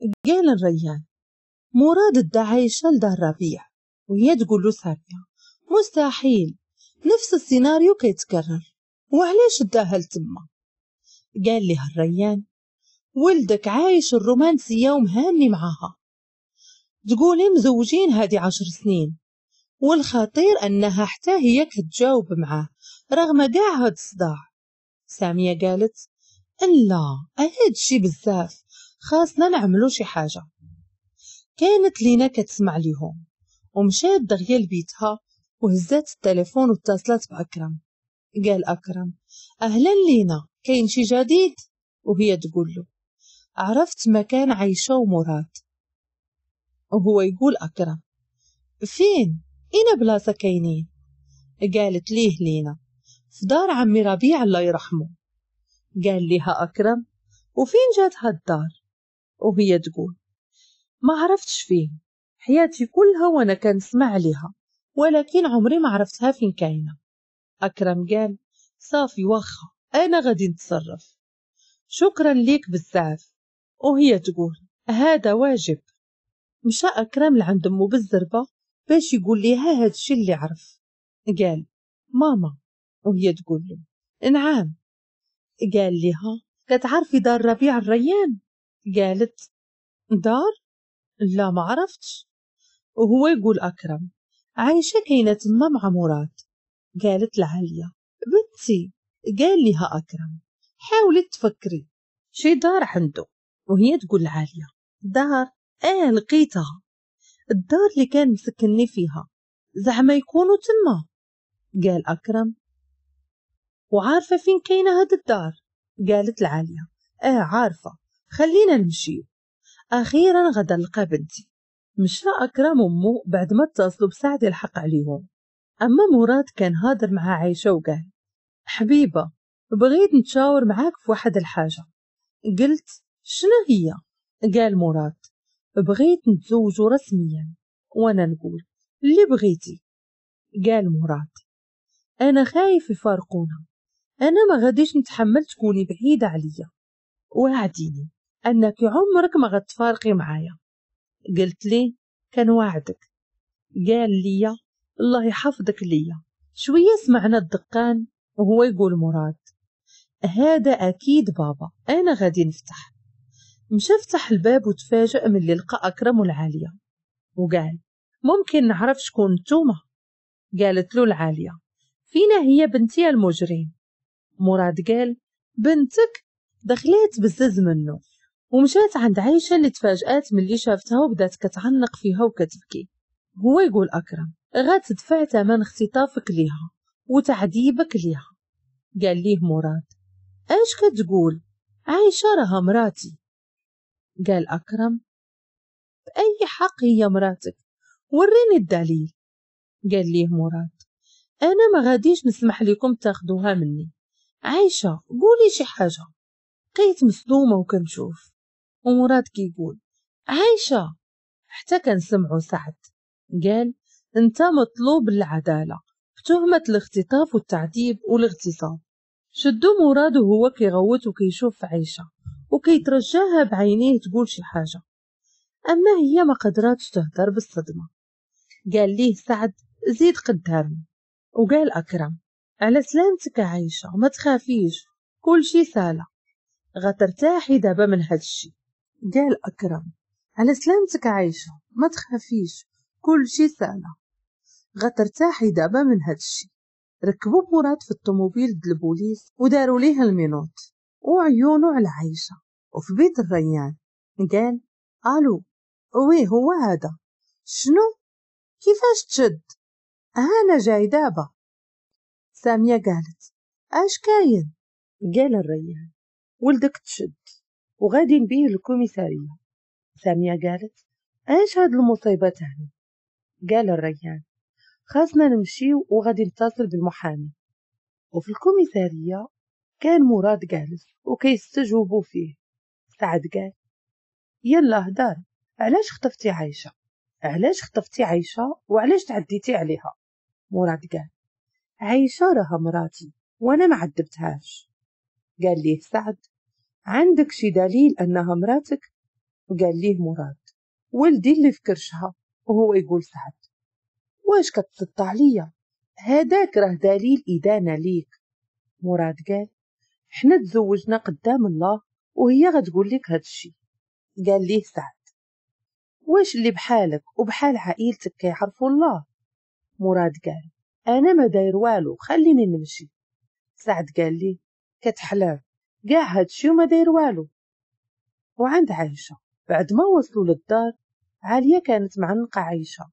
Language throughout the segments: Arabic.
قال الريان مراد شل شلده الربيع وهي تقول له ثانية مستحيل نفس السيناريو كيتكرر وعلاش اداها لتما قال لها الريان ولدك عايش الرومانسية ومهاني معاها تقولي إيه مزوجين هادي عشر سنين والخطير أنها حتى هي كتجاوب معاه رغم قاعد هاد الصداع سامية قالت لا هادشي بزاف خاصنا نعملو شي حاجة كانت لينا كتسمع ليهم ومشات دغيا لبيتها وهزات التليفون واتصلت بأكرم قال أكرم أهلا لينا كاين شي جديد وهي تقول له عرفت مكان عايشة ومراد وهو يقول أكرم فين اين بلاصة كاينين قالت ليه لينا في دار عمي ربيع الله يرحمه قال ليها أكرم وفين جات هالدار وهي تقول ما عرفتش فين حياتي كلها وانا كنسمع عليها ولكن عمري ما عرفتها فين كاينه اكرم قال صافي واخا انا غادي نتصرف شكرا ليك بزاف وهي تقول هذا واجب مشى اكرم لعند امه بالزربه باش يقول ليها هادشي اللي عرف قال ماما وهي تقول له نعم قال لها كتعرفي دار ربيع الريان قالت دار لا ما عرفتش وهو يقول أكرم عايشة كاينة تما مع مراد قالت لعليا بنتي قال لها أكرم حاولي تفكري شي دار عنده وهي تقول لعالية دار اه لقيتها الدار اللي كان مسكني فيها زعما يكونوا تما قال أكرم وعارفة فين كاينة هاد الدار قالت العالية اه عارفة خلينا نمشي أخيرا غدا لقى بنتي مشى أكرم أمه بعد ما اتصلوا بسعد يلحق عليهم أما مراد كان هادر مع عايشة وقال حبيبة بغيت نتشاور معاك في واحد الحاجة قلت شنو هي قال مراد بغيت نتزوجو رسميا وأنا نقول اللي بغيتي قال مراد أنا خايف يفارقونا أنا ما غاديش نتحمل تكوني بعيدة عليا وعديني أنك عمرك ما غتفارقي معايا قلت لي كان وعدك قال لي الله يحفظك ليا شوية سمعنا الدقان وهو يقول مراد هذا أكيد بابا أنا غادي نفتح مشى فتح الباب وتفاجأ من اللي لقى أكرم العالية وقال ممكن نعرف شكون توما قالت له العالية فينا هي بنتي المجرم مراد قال بنتك دخلت بزز منه ومشات عند عايشة اللي تفاجأت من اللي شافتها وبدات كتعنق فيها وكتبكي هو يقول أكرم تدفع ثمن اختطافك ليها وتعذيبك ليها قال ليه مراد ايش كتقول عايشة راها مراتي قال أكرم بأي حق هي مراتك وريني الدليل قال ليه مراد أنا ما غاديش نسمح لكم تاخدوها مني عايشة قولي شي حاجة بقيت مصدومة وكنشوف ومراد كيقول عايشة حتى كنسمعو سعد قال انت مطلوب العدالة بتهمة الاختطاف والتعذيب والاغتصاب شدو مراد وهو كيغوت وكيشوف عايشة وكيترجاها بعينيه تقول شي حاجة أما هي ما قدراتش تهدر بالصدمة قال ليه سعد زيد قدامي وقال أكرم على سلامتك عايشة ما تخافيش كل شي سالة غترتاحي دابا من هادشي قال أكرم على سلامتك عايشة ما تخافيش كل شي سهلة غترتاحي دابا من هاد الشي ركبوا مراد في الطوموبيل د البوليس وداروا ليه المينوت وعيونو على عايشة وفي بيت الريان قال ألو وي هو هذا شنو كيفاش تشد أنا جاي دابا سامية قالت اش كاين قال الريان ولدك تشد وغادي نبيه للكوميسارية سامية قالت ايش هاد المصيبة تاني قال الريان خاصنا نمشي وغادي نتصل بالمحامي وفي الكوميسارية كان مراد جالس وكيستجوبوا فيه سعد قال يلا هدار علاش خطفتي عايشة علاش خطفتي عايشة وعلاش تعديتي عليها مراد قال عايشة راها مراتي وانا ما عدبتهاش قال ليه سعد عندك شي دليل أنها مراتك قال ليه مراد ولدي اللي في كرشها وهو يقول سعد واش كتسط عليا هذاك راه دليل إدانة ليك مراد قال حنا تزوجنا قدام الله وهي غتقول لك هاد الشي قال ليه سعد واش اللي بحالك وبحال عائلتك كيعرفوا الله مراد قال انا ما داير والو خليني نمشي سعد قال لي كتحلم قاعد شو ما داير والو وعند عايشة بعد ما وصلوا للدار عالية كانت معنقة عايشة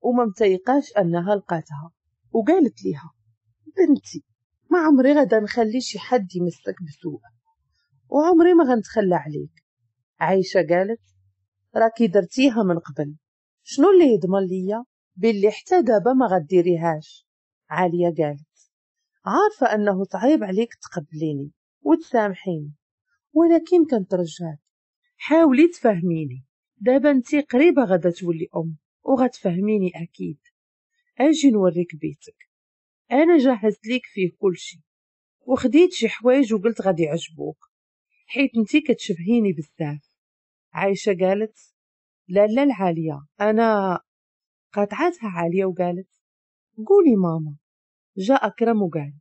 وما متيقاش أنها لقاتها وقالت ليها بنتي ما عمري غدا نخلي شي حد يمسك بسوء وعمري ما غنتخلى عليك عايشة قالت راكي درتيها من قبل شنو اللي يضمن ليا باللي حتى دابا ما غديريهاش عالية قالت عارفة أنه صعيب عليك تقبليني وتسامحيني ولكن كنترجاك حاولي تفهميني دابا انت قريبة غدا تولي أم وغتفهميني أكيد أجي نوريك بيتك أنا جهزت ليك فيه كلشي وخديت شي حوايج وقلت غادي يعجبوك حيت انتي كتشبهيني بزاف عايشة قالت لا لا العالية أنا قطعتها عالية وقالت قولي ماما جاء أكرم وقال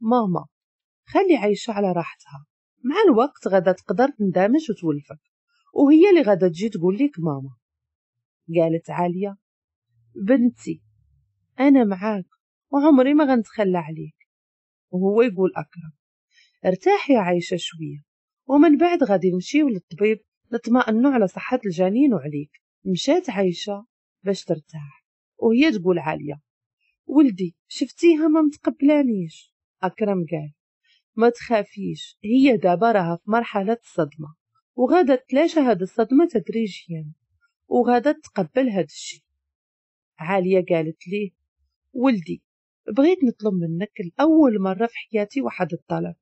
ماما خلي عايشة على راحتها مع الوقت غدا تقدر تندمج وتولفك وهي اللي غدا تجي تقول لك ماما قالت عالية بنتي أنا معاك وعمري ما غنتخلى عليك وهو يقول أكرم ارتاحي يا عايشة شوية ومن بعد غادي نمشيو للطبيب نطمئنوا على صحة الجنين وعليك مشات عايشة باش ترتاح وهي تقول عالية ولدي شفتيها ما متقبلانيش أكرم قال ما تخافيش هي دابا راها في مرحلة الصدمة وغادا تلاشى هاد الصدمة تدريجيا وغادا تقبل هاد الشي عالية قالت ليه ولدي بغيت نطلب منك لأول مرة في حياتي واحد الطلب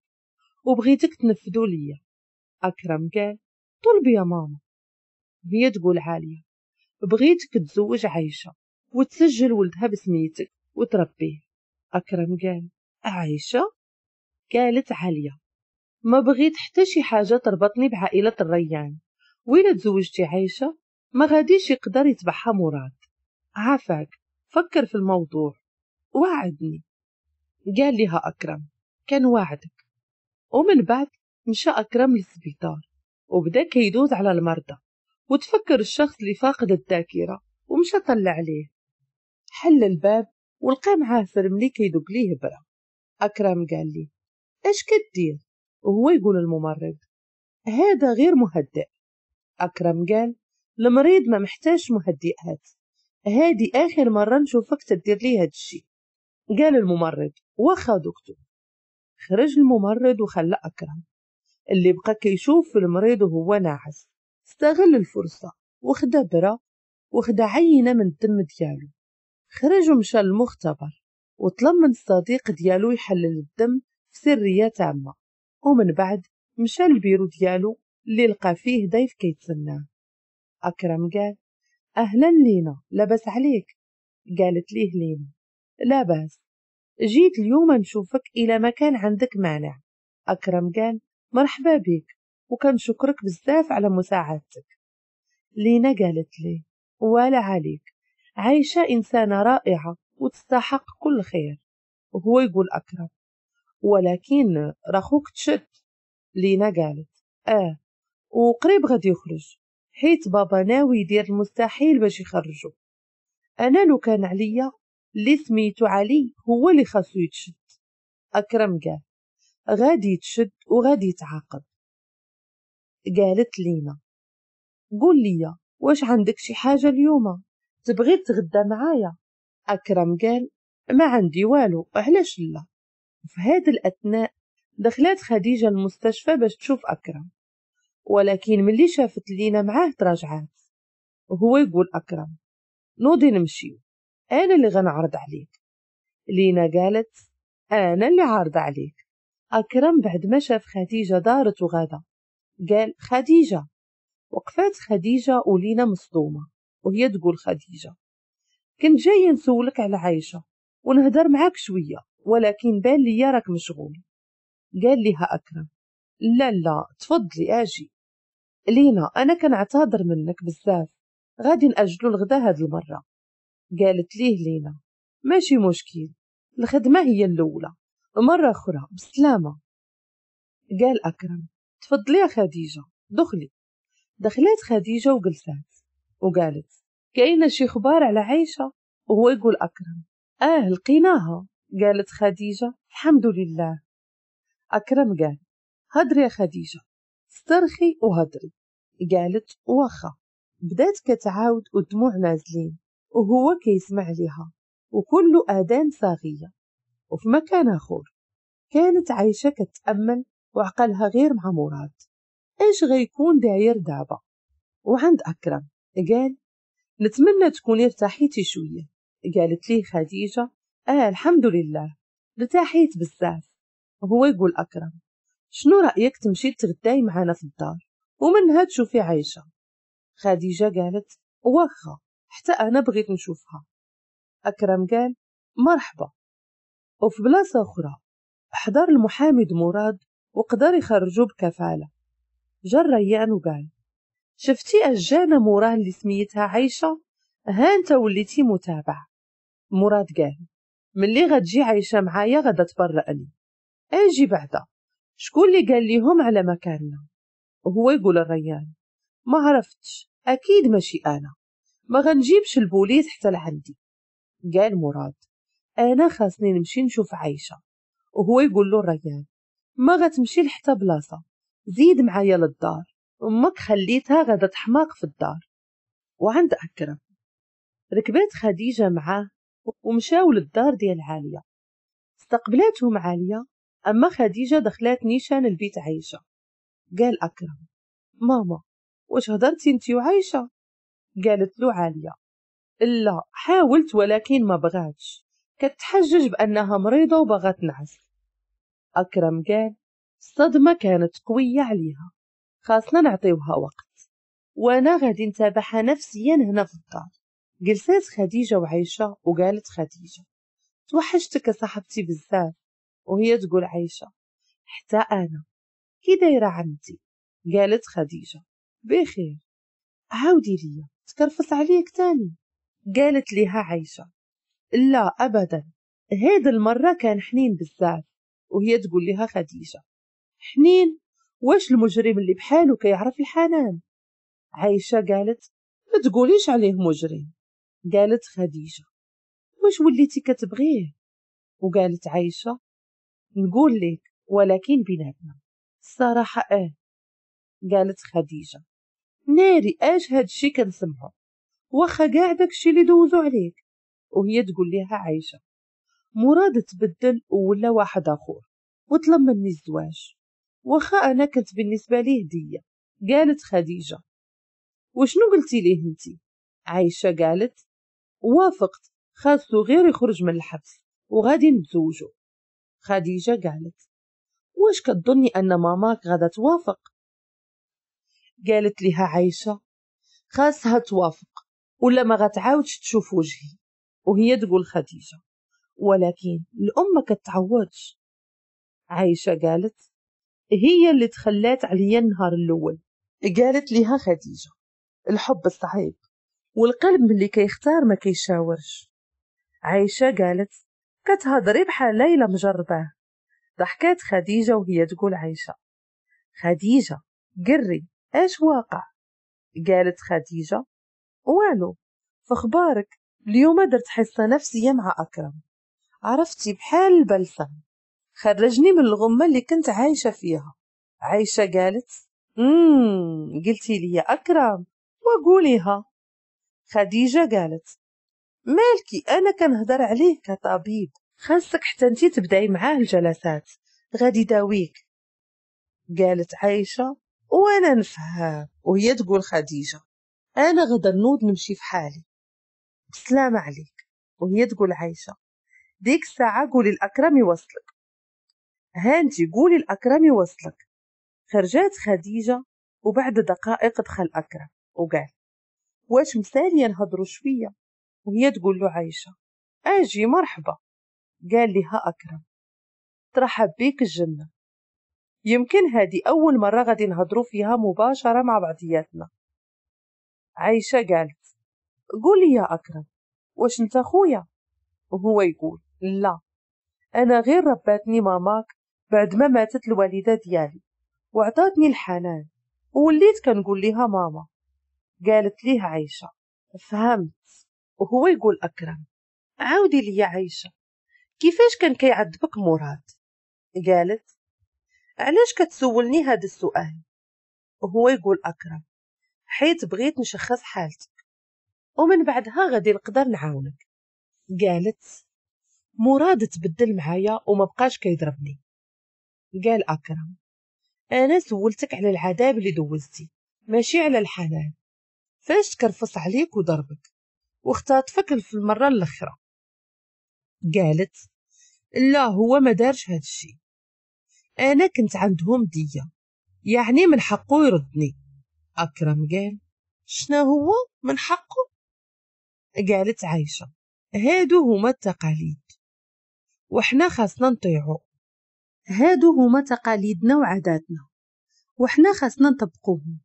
وبغيتك تنفذو ليا أكرم قال طلبي يا ماما هي تقول عالية بغيتك تزوج عايشة وتسجل ولدها بسميتك وتربيه أكرم قال عايشة قالت عليا ما بغيت حتى شي حاجة تربطني بعائلة الريان وإلا تزوجتي عايشة ما غاديش يقدر يتبعها مراد عافاك فكر في الموضوع وعدني قال لها أكرم كان وعدك ومن بعد مشى أكرم للسبيطار وبدا كيدوز على المرضى وتفكر الشخص اللي فاقد الذاكرة ومشى طلع عليه حل الباب ولقى معاه فرملي كيدق ليه برا أكرم قال لي ايش كدير وهو يقول الممرض هذا غير مهدئ أكرم قال المريض ما محتاج مهدئات هادي آخر مرة نشوفك تدير لي الشي قال الممرض واخا دكتور خرج الممرض وخلى أكرم اللي بقى كيشوف في المريض وهو ناعس استغل الفرصة وخدا برا وخدا عينة من الدم ديالو خرج ومشى للمختبر وطلب من الصديق ديالو يحلل الدم سرية تامة ومن بعد مشى البيرو ديالو اللي لقى فيه ضيف كيتسناه أكرم قال أهلا لينا لاباس عليك قالت ليه لينا لاباس جيت اليوم نشوفك إلى ما كان عندك مانع أكرم قال مرحبا بك شكرك بزاف على مساعدتك لينا قالت لي ولا عليك عايشة إنسانة رائعة وتستحق كل خير وهو يقول أكرم ولكن راخوك تشد لينا قالت اه وقريب غادي يخرج حيت بابا ناوي يدير المستحيل باش يخرجو انا لو كان عليا اللي سميتو علي هو اللي خاصو يتشد اكرم قال غادي يتشد وغادي يتعاقب قالت لينا قول لي واش عندك شي حاجه اليوم تبغي تغدى معايا اكرم قال ما عندي والو علاش لا في هذا الأثناء دخلت خديجة المستشفى باش تشوف أكرم ولكن ملي شافت لينا معاه تراجعات وهو يقول أكرم نوضي نمشيو أنا اللي غنعرض عليك لينا قالت أنا اللي عارضة عليك أكرم بعد ما شاف خديجة دارت وغادة قال خديجة وقفات خديجة ولينا مصدومة وهي تقول خديجة كنت جاية نسولك على عايشة ونهدر معاك شوية ولكن بان لي راك مشغول قال ليها أكرم لا لا تفضلي أجي لينا أنا كنعتذر منك بزاف غادي نأجلو الغدا هاد المرة قالت ليه لينا ماشي مشكل الخدمة هي الأولى مرة أخرى بسلامة قال أكرم تفضلي يا خديجة دخلي دخلت خديجة وجلسات وقالت كاينة شي خبار على عايشة وهو يقول أكرم آه لقيناها قالت خديجة الحمد لله أكرم قال هدري يا خديجة استرخي وهدري قالت واخا بدات كتعاود ودموع نازلين وهو كيسمع ليها وكل آذان صاغية وفي مكان آخر كانت عايشة كتأمل وعقلها غير مع مراد ايش غيكون داير دابا وعند أكرم قال نتمنى تكوني ارتاحيتي شوية قالت لي خديجة آه الحمد لله ارتاحيت بزاف وهو يقول أكرم شنو رأيك تمشي تغداي معانا في الدار ومنها تشوفي عايشة خديجة قالت واخا حتى أنا بغيت نشوفها أكرم قال مرحبا وفي بلاصة أخرى حضر المحامي مراد وقدر يخرجو بكفالة جا الريان وقال شفتي أجانا مراد اللي سميتها عايشة ها انت وليتي متابع مراد قال من اللي غتجي عايشة معايا غدا تبرأني اجي بعدا شكون اللي قال ليهم على مكاننا وهو يقول الريان ما عرفتش اكيد ماشي انا ما غنجيبش البوليس حتى لعندي قال مراد انا خاصني نمشي نشوف عايشه وهو يقول له الريان ما غتمشي لحتى بلاصه زيد معايا للدار امك خليتها غادا تحماق في الدار وعند اكرم ركبات خديجه معاه ومشاو للدار ديال عالية استقبلاتهم عالية أما خديجة دخلات نيشان البيت عايشة قال أكرم ماما واش هضرتي انتي وعايشة قالت له عالية لا حاولت ولكن ما بغاتش كتحجج بأنها مريضة وبغى تنعس أكرم قال الصدمة كانت قوية عليها خاصنا نعطيوها وقت وأنا غادي نتابعها نفسيا هنا في الدار جلسات خديجة وعيشة وقالت خديجة توحشتك صاحبتي بزاف وهي تقول عيشة حتى أنا كي دايرة عندي قالت خديجة بخير عاودي ليا تكرفص عليك تاني قالت ليها عيشة لا أبدا هيد المرة كان حنين بزاف وهي تقول لها خديجة حنين واش المجرم اللي بحاله كيعرف الحنان عيشة قالت ما تقوليش عليه مجرم قالت خديجة واش وليتي كتبغيه وقالت عايشة نقول لك ولكن بيناتنا الصراحة اه قالت خديجة ناري اش هادشي كنسمعو واخا كاع داكشي اللي دوزو عليك وهي تقول لها عايشة مراد تبدل ولا واحد اخر وطلب مني الزواج واخا انا كنت بالنسبة ليه هدية قالت خديجة وشنو قلتي ليه انتي عايشة قالت وافقت خاصو غير يخرج من الحبس وغادي نتزوجو خديجة قالت واش كتظني أن ماماك غادا توافق قالت لها عايشة خاصها توافق ولا ما غتعاودش تشوف وجهي وهي تقول خديجة ولكن الأم ما كتعوضش عايشة قالت هي اللي تخلات عليا النهار الأول قالت لها خديجة الحب صعيب والقلب ملي كيختار ما كيشاورش عايشة قالت كتهضري بحال ليلى مجرباه ضحكات خديجة وهي تقول عايشة خديجة قري اش واقع قالت خديجة والو فخبارك اليوم درت حصة نفسية مع أكرم عرفتي بحال البلسم خرجني من الغمة اللي كنت عايشة فيها عايشة قالت مم قلتي لي أكرم وقوليها خديجة قالت مالكي أنا كنهضر عليه كطبيب خاصك حتى انتي تبداي معاه الجلسات غادي داويك قالت عايشة وأنا نفهم وهي تقول خديجة أنا غدا نوض نمشي في حالي بسلام عليك وهي تقول عايشة ديك الساعة قولي الأكرم يوصلك هانتي قولي الأكرم يوصلك خرجات خديجة وبعد دقائق دخل أكرم وقال واش مثاليا نهضرو شوية وهي تقول له عايشة اجي مرحبا قال لها أكرم ترحب بيك الجنة يمكن هذه أول مرة غادي نهضرو فيها مباشرة مع بعضياتنا عايشة قالت قولي يا أكرم واش انت خويا وهو يقول لا أنا غير رباتني ماماك بعد ما ماتت الوالدة ديالي وعطاتني الحنان ووليت كنقول لها ماما قالت ليه عايشة فهمت وهو يقول أكرم عاودي لي عايشة كيفاش كان كيعذبك مراد قالت علاش كتسولني هذا السؤال وهو يقول أكرم حيت بغيت نشخص حالتك ومن بعدها غادي نقدر نعاونك قالت مراد تبدل معايا وما بقاش كيضربني قال أكرم أنا سولتك على العذاب اللي دوزتي ماشي على الحنان فاش كرفص عليك وضربك واختطفك في المرة الأخرى قالت لا هو ما دارش هاد الشي أنا كنت عندهم دية يعني من حقه يردني أكرم قال شنا هو من حقه قالت عايشة هادو هما التقاليد وحنا خاصنا نطيعو هادو هما تقاليدنا وعاداتنا وحنا خاصنا نطبقوهم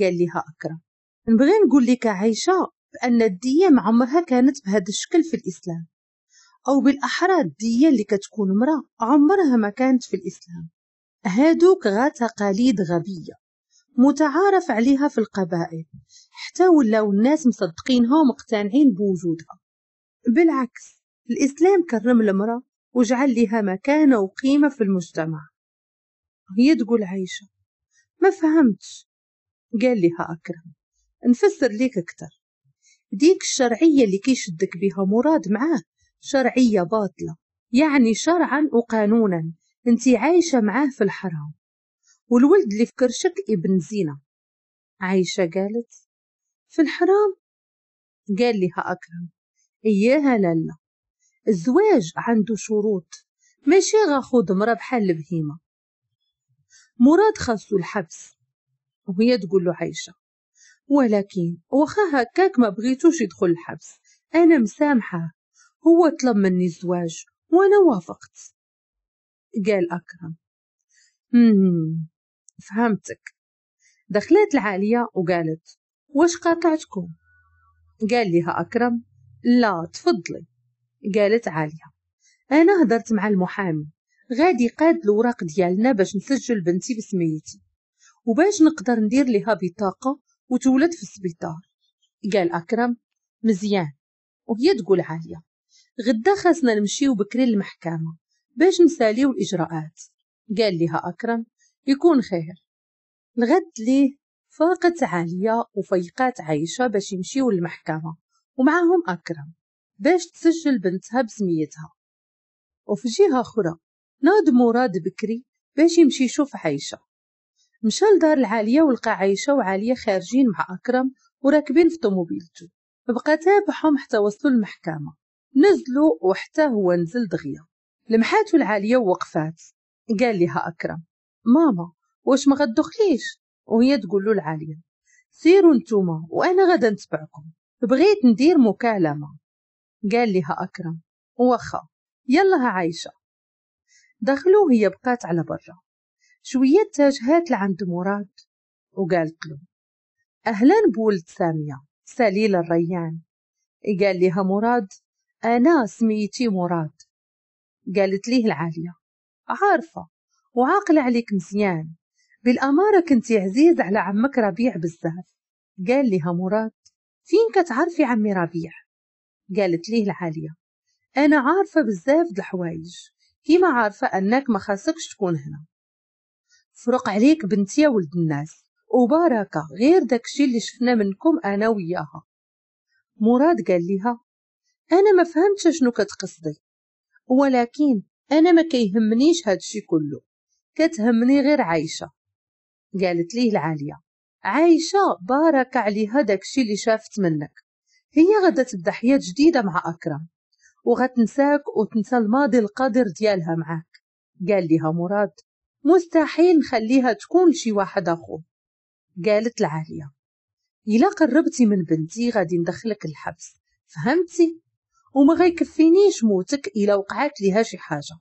قال لها أكرم نبغي نقول لك عايشة بأن الدية ما عمرها كانت بهذا الشكل في الإسلام أو بالأحرى الدية اللي كتكون مرأة عمرها ما كانت في الإسلام هادوك غا تقاليد غبية متعارف عليها في القبائل حتى ولاو الناس مصدقينها ومقتنعين بوجودها بالعكس الإسلام كرم المرأة وجعل لها مكانة وقيمة في المجتمع هي تقول عايشة ما فهمتش قال لها أكرم نفسر ليك أكثر ديك الشرعية اللي كيشدك بها مراد معاه شرعية باطلة يعني شرعا وقانونا انت عايشة معاه في الحرام والولد اللي في كرشك ابن زينة عايشة قالت في الحرام قال لها أكرم إياها لالا الزواج عنده شروط ماشي غاخد مرة بحال البهيمة مراد خاصو الحبس وهي تقول له عايشة ولكن وخا هكاك ما بغيتوش يدخل الحبس أنا مسامحة هو طلب مني الزواج وأنا وافقت قال أكرم مم. فهمتك دخلت العالية وقالت واش قاطعتكم قال لها أكرم لا تفضلي قالت عالية أنا هدرت مع المحامي غادي قاد الوراق ديالنا باش نسجل بنتي بسميتي وباش نقدر ندير لها بطاقة وتولد في السبيطار قال أكرم مزيان وهي تقول عالية غدا خاصنا نمشيو بكري للمحكمة باش نساليو الإجراءات قال لها أكرم يكون خير الغد ليه فاقت عالية وفيقات عايشة باش يمشيو للمحكمة ومعاهم أكرم باش تسجل بنتها بسميتها وفي جهة أخرى ناد مراد بكري باش يمشي يشوف عايشة مشى لدار العالية ولقى عايشة وعالية خارجين مع أكرم وراكبين في طوموبيلته بقى تابعهم حتى وصلوا المحكمة نزلوا وحتى هو نزل دغيا لمحاتو العالية ووقفات قال لها أكرم ماما واش ما غدخليش وهي تقول له العالية سيروا نتوما وأنا غدا نتبعكم بغيت ندير مكالمة قال لها أكرم واخا يلا عايشة دخلوا هي بقات على برا شوية تاجهات لعند مراد وقالت له أهلا بولد سامية سليل الريان قال لها مراد أنا سميتي مراد قالت ليه العالية عارفة وعاقلة عليك مزيان بالأمارة كنتي عزيز على عمك ربيع بزاف قال لها مراد فين كتعرفي عمي ربيع قالت ليه العالية أنا عارفة بزاف د الحوايج كيما عارفة أنك ما خاصكش تكون هنا فرق عليك بنتي يا ولد الناس وباركة غير داكشي اللي شفنا منكم أنا وياها مراد قال لها أنا ما فهمتش شنو كتقصدي ولكن أنا ما كيهمنيش هادشي كله كتهمني غير عايشة قالت ليه العالية عايشة بارك عليها داكشي اللي شافت منك هي غدا تبدا حياة جديدة مع أكرم وغتنساك وتنسى الماضي القادر ديالها معاك قال لها مراد مستحيل نخليها تكون شي واحد أخوه قالت العالية إلا قربتي من بنتي غادي ندخلك الحبس فهمتي وما غيكفينيش موتك إلا وقعات ليها شي حاجة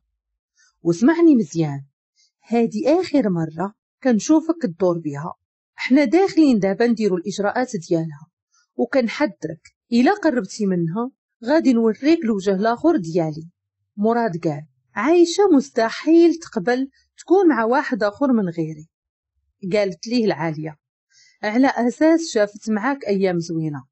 واسمعني مزيان هادي آخر مرة كنشوفك تدور بها حنا داخلين دابا نديرو الإجراءات ديالها وكنحذرك إلا قربتي منها غادي نوريك الوجه الآخر ديالي مراد قال عايشة مستحيل تقبل تكون مع واحد آخر من غيري قالت ليه العالية على أساس شافت معاك أيام زوينة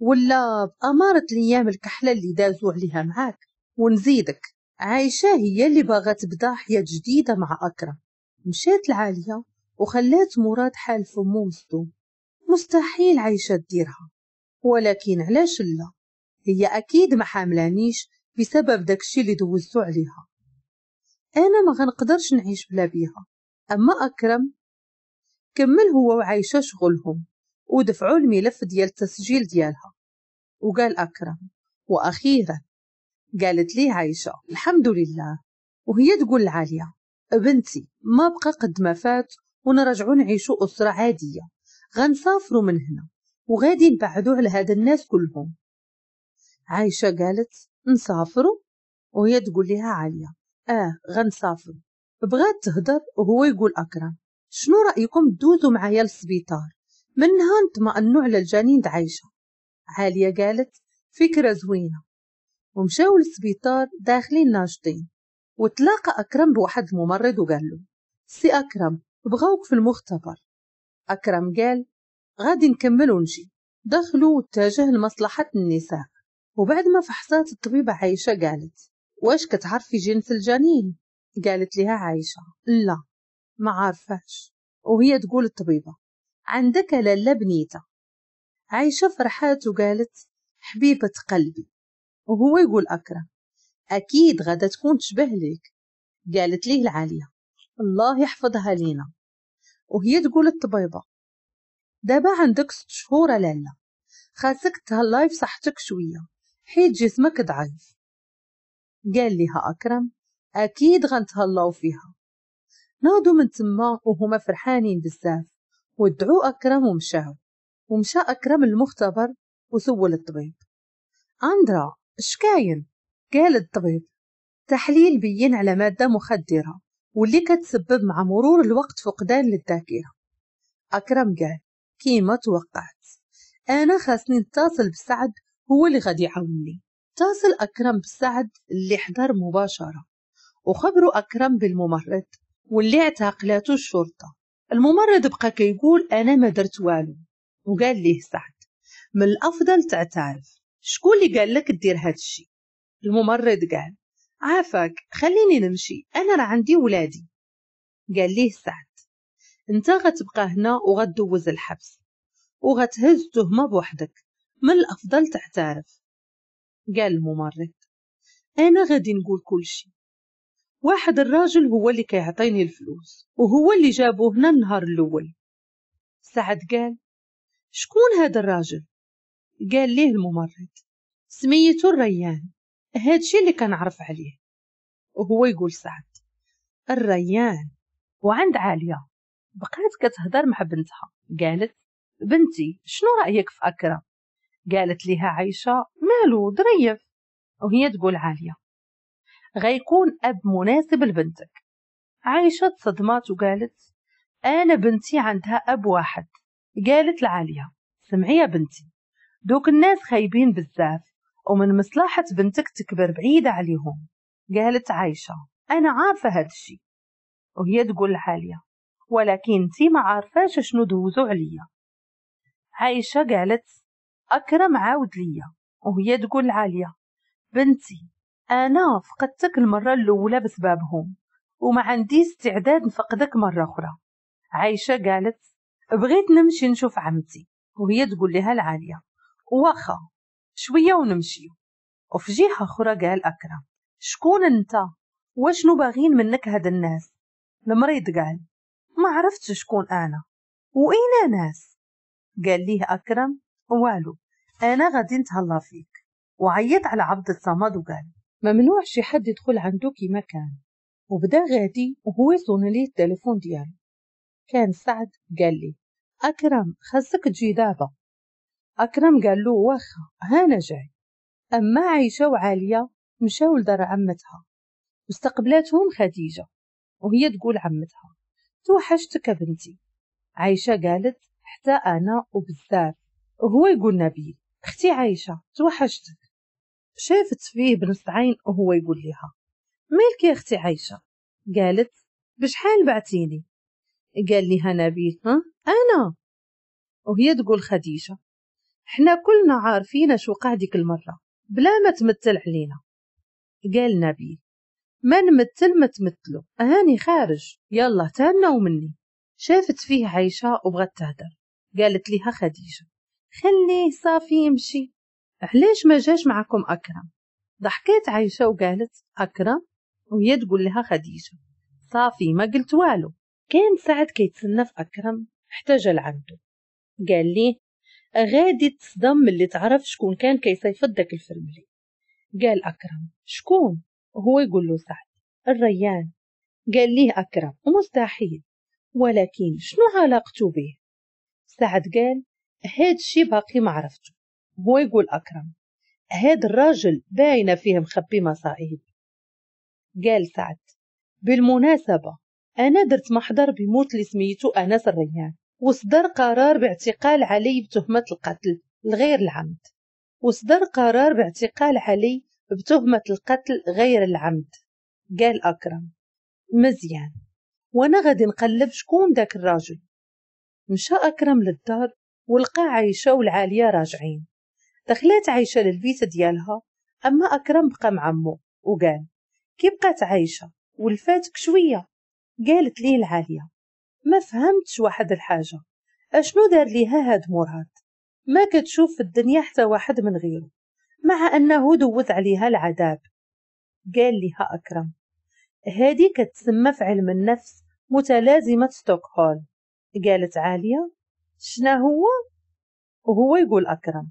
ولا بأمارة الأيام الكحلة اللي دازوا عليها معاك ونزيدك عايشة هي اللي باغا تبدا حياة جديدة مع أكرم مشات العالية وخلات مراد حال فمو مصدوم مستحيل عايشة تديرها ولكن علاش لا هي أكيد ما حاملانيش بسبب داكشي اللي دوزتو عليها أنا ما غنقدرش نعيش بلا بيها أما أكرم كمل هو وعايشة شغلهم ودفعوا الملف ديال التسجيل ديالها وقال أكرم وأخيرا قالت لي عايشة الحمد لله وهي تقول لعالية بنتي ما بقى قد ما فات ونرجعوا نعيشوا أسرة عادية غنسافروا من هنا وغادي نبعدوا على هذا الناس كلهم عايشة قالت نسافروا وهي تقول لها عالية اه غنصافي بغات تهدر وهو يقول اكرم شنو رايكم دوزوا معايا للسبيطار منها نطمئنوا على الجنين عايشة عاليه قالت فكره زوينه ومشاو للسبيطار داخلين ناشطين وتلاقى اكرم بواحد الممرض وقال له سي اكرم بغاوك في المختبر اكرم قال غادي نكمل ونجي دخلوا واتجه لمصلحه النساء وبعد ما فحصات الطبيبه عايشه قالت واش كتعرفي جنس الجنين قالت لها عايشة لا ما عارفاش وهي تقول الطبيبة عندك لالا بنيته عايشة فرحات وقالت حبيبة قلبي وهو يقول أكرم أكيد غدا تكون تشبه ليك قالت ليه العالية الله يحفظها لينا وهي تقول الطبيبة دابا عندك ست شهور لالا خاصك تهلاي في صحتك شوية حيت جسمك ضعيف قال لها أكرم أكيد غنتهلاو فيها ناضوا من تما وهما فرحانين بزاف ودعوا أكرم ومشاو ومشى أكرم المختبر وسول الطبيب أندرا شكاين قال الطبيب تحليل بين على مادة مخدرة واللي كتسبب مع مرور الوقت فقدان للذاكرة أكرم قال كيما توقعت أنا خاصني نتصل بسعد هو اللي غادي يعاوني اتصل أكرم بسعد اللي حضر مباشرة وخبروا أكرم بالممرض واللي اعتقلته الشرطة الممرض بقى كيقول أنا ما درت والو وقال ليه سعد من الأفضل تعترف شكون اللي قال لك دير الشي الممرض قال عافاك خليني نمشي أنا راه عندي ولادي قال ليه سعد انت غتبقى هنا وغدوز الحبس وغتهز تهمة بوحدك من الأفضل تعترف قال الممرض أنا غادي نقول كل شيء واحد الراجل هو اللي كيعطيني الفلوس وهو اللي جابوه هنا النهار الأول سعد قال شكون هذا الراجل قال ليه الممرض سميته الريان هادشي اللي كنعرف عليه وهو يقول سعد الريان وعند عالية بقات كتهضر مع بنتها قالت بنتي شنو رأيك في أكرم قالت لها عايشة ماله ضريف وهي تقول عالية غيكون أب مناسب لبنتك عايشة تصدمات وقالت أنا بنتي عندها أب واحد قالت لعالية سمعي يا بنتي دوك الناس خايبين بزاف ومن مصلحة بنتك تكبر بعيدة عليهم قالت عايشة أنا عارفة هاد الشي وهي تقول لعالية ولكن انتي ما عارفاش شنو دوزو عليا عايشة قالت أكرم عاود ليا وهي تقول لعالية بنتي أنا فقدتك المرة الأولى بسببهم وما عندي استعداد نفقدك مرة أخرى عايشة قالت بغيت نمشي نشوف عمتي وهي تقول لها العالية واخا شوية ونمشي وفي جهة أخرى قال أكرم شكون أنت وشنو باغين منك هاد الناس المريض قال ما عرفتش شكون أنا وإينا ناس قال ليه أكرم والو أنا غادي نتهلا فيك وعيط على عبد الصمد وقال ممنوع شي حد يدخل عنده كيما كان وبدا غادي وهو يصون لي التليفون ديالو كان سعد قال لي أكرم خاصك تجي دابا أكرم قال له واخا هانا جاي أما عايشة وعالية مشاو لدار عمتها واستقبلتهم خديجة وهي تقول عمتها توحشتك بنتي عايشة قالت حتى أنا وبزاف وهو يقول نبيل اختي عايشه توحشتك شافت فيه بنص عين وهو يقول لها مالك يا اختي عايشه قالت بشحال بعتيني قال لها نبيل ها انا وهي تقول خديجه حنا كلنا عارفين شو وقع ديك المره بلا ما تمثل علينا قال نبيل ما نمثل ما تمثلو هاني خارج يلا تهناو مني شافت فيه عايشة وبغت تهدر قالت لها خديجة خليه صافي يمشي علاش ما جاش معكم أكرم ضحكات عايشة وقالت أكرم وهي تقول لها خديجة صافي ما قلت والو كان سعد كيتسنى في أكرم احتاج لعنده قال لي غادي تصدم ملي تعرف شكون كان كيصيفط داك الفرملي قال أكرم شكون هو يقول له سعد الريان قال ليه أكرم مستحيل ولكن شنو علاقته به سعد قال هاد الشي باقي ما عرفته هو يقول أكرم هاد الراجل باينة فيه مخبي مصائب قال سعد بالمناسبة أنا درت محضر بموت اللي سميتو أنس الريان وصدر قرار باعتقال علي بتهمة القتل لغير العمد وصدر قرار باعتقال علي بتهمة القتل غير العمد قال أكرم مزيان وأنا غادي نقلب شكون داك الراجل مشى أكرم للدار ولقى عايشة والعالية راجعين دخلت عايشة للبيت ديالها أما أكرم بقى مع عمو وقال كي بقات عايشة ولفاتك شوية قالت لي العالية ما فهمتش واحد الحاجة أشنو دار ليها هاد مراد ما كتشوف في الدنيا حتى واحد من غيره مع أنه دوز عليها العذاب قال لها أكرم هادي كتسمى في علم النفس متلازمة ستوكهولم قالت عالية شنا هو وهو يقول أكرم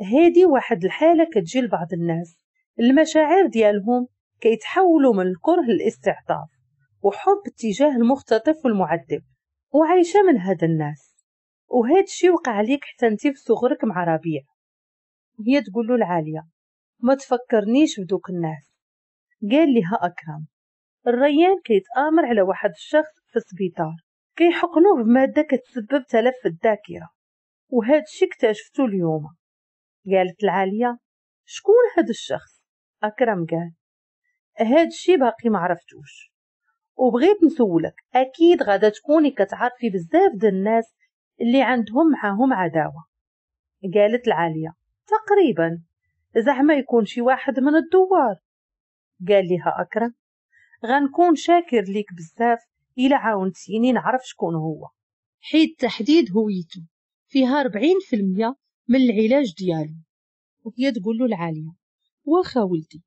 هذه واحد الحالة كتجي لبعض الناس المشاعر ديالهم كيتحولوا من الكره للاستعطاف وحب تجاه المختطف والمعذب وعايشة من هاد الناس وهاد الشي وقع عليك حتى انتي في صغرك مع ربيع هي تقول له العالية ما تفكرنيش بدوك الناس قال لها أكرم الريان كيتآمر على واحد الشخص في السبيطار كيحقنوه بمادة كتسبب تلف في الذاكرة وهذا الشي اكتشفتو اليوم قالت العالية شكون هذا الشخص أكرم قال هذا الشي باقي ما عرفتوش وبغيت نسولك اكيد غادا تكوني كتعرفي بزاف د الناس اللي عندهم معاهم عداوه قالت العاليه تقريبا زعما يكون شي واحد من الدوار قال لها اكرم غنكون شاكر ليك بزاف الى عاونتيني نعرف شكون هو حيد تحديد هويته فيها 40% من العلاج ديالو وهي تقول له العالية واخا ولدي